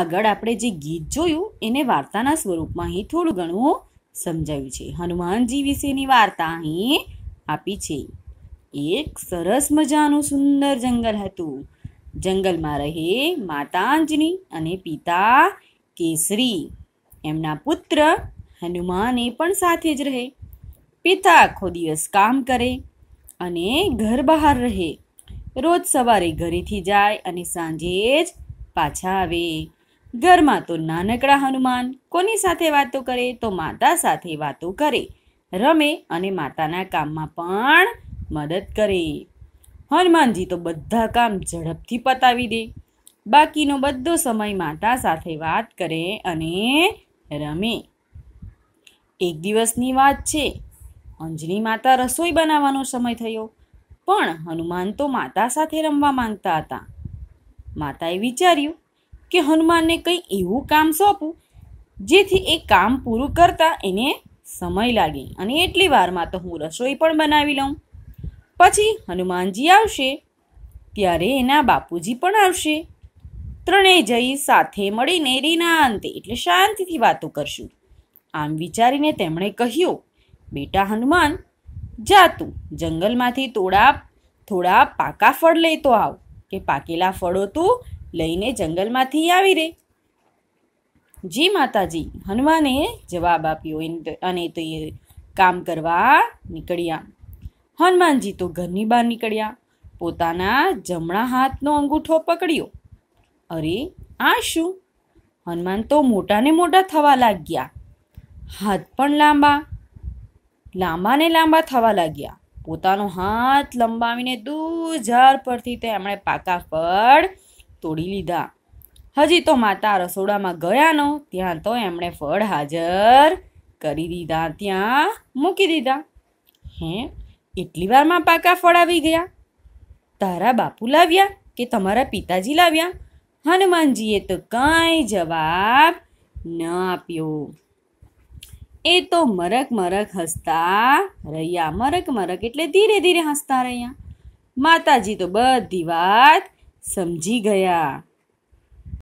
આગળ આપણે જે ગીત જોયું એને વાર્તાના સ્વરૂપમાં અહીં થોડું ઘણું સમજાયું છે હનુમાનજી વિશેની વાર્તા અહીં આપી છે એક સરસ મજાનું સુંદર જંગલ હતું જંગલમાં રહે માતાંજની અને પિતા કેસરી એમના પુત્ર હનુમાન એ પણ સાથે જ રહે પિતા આખો દિવસ કામ કરે અને ઘર બહાર રહે રોજ સવારે ઘરેથી જાય અને સાંજે જ પાછા આવે ઘરમાં તો નાનકડા હનુમાન કોની સાથે વાતો કરે તો માતા સાથે વાતો કરે રમે અને માતાના કામમાં પણ મદદ કરે હનુમાનજી તો બધા કામ ઝડપથી પતાવી દે બાકીનો બધો સમય માતા સાથે વાત કરે અને રમે એક દિવસની વાત છે અંજની માતા રસોઈ બનાવવાનો સમય થયો પણ હનુમાન તો માતા સાથે રમવા માંગતા હતા માતાએ વિચાર્યું કે હનુમાનને કંઈ એવું કામ સોંપું જેથી એ કામ પૂરું કરતાં એને સમય લાગે અને એટલી વારમાં તો હું રસોઈ પણ બનાવી લઉં પછી હનુમાનજી આવશે ત્યારે એના બાપુજી પણ આવશે ત્રણેય જઈ સાથે મળીને રીના અંતે એટલે શાંતિથી વાતો કરશું આમ વિચારીને તેમણે કહ્યું બેટા હનુમાન જા તું જંગલમાંથી તોડા થોડા પાકા ફળ લેતો આવ કે પાકેલા ફળો તું લઈને જંગલમાંથી આવી રે જી માતાજી હનુમાને જવાબ આપ્યો અને તે કામ કરવા નીકળ્યા હનુમાનજી તો ઘરની બહાર નીકળ્યા પોતાના જમણા હાથનો અંગૂઠો પકડ્યો અરે આ શું હનુમાન તો મોટાને મોટા થવા લાગ્યા હાથ પણ લાંબા લાંબાને લાંબા થવા લાગ્યા પોતાનો હાથ લંબાવીને દૂર ઝાડ પરથી તેમણે પાકા ફળ તોડી લીધા હજી તો માતા રસોડામાં ગયા નો ત્યાં તો એમણે ફળ હાજર કરી દીધા ત્યાં મૂકી દીધા હે એટલી વારમાં પાકા ફળ આવી ગયા તારા બાપુ લાવ્યા કે તમારા પિતાજી લાવ્યા હનુમાનજીએ તો કાંઈ જવાબ ન આપ્યો એ તો મરક મરક હસતા રહ્યા મરક મરક એટલે ધીરે ધીરે હસતા રહ્યા માતાજી તો બધી વાત સમજી ગયા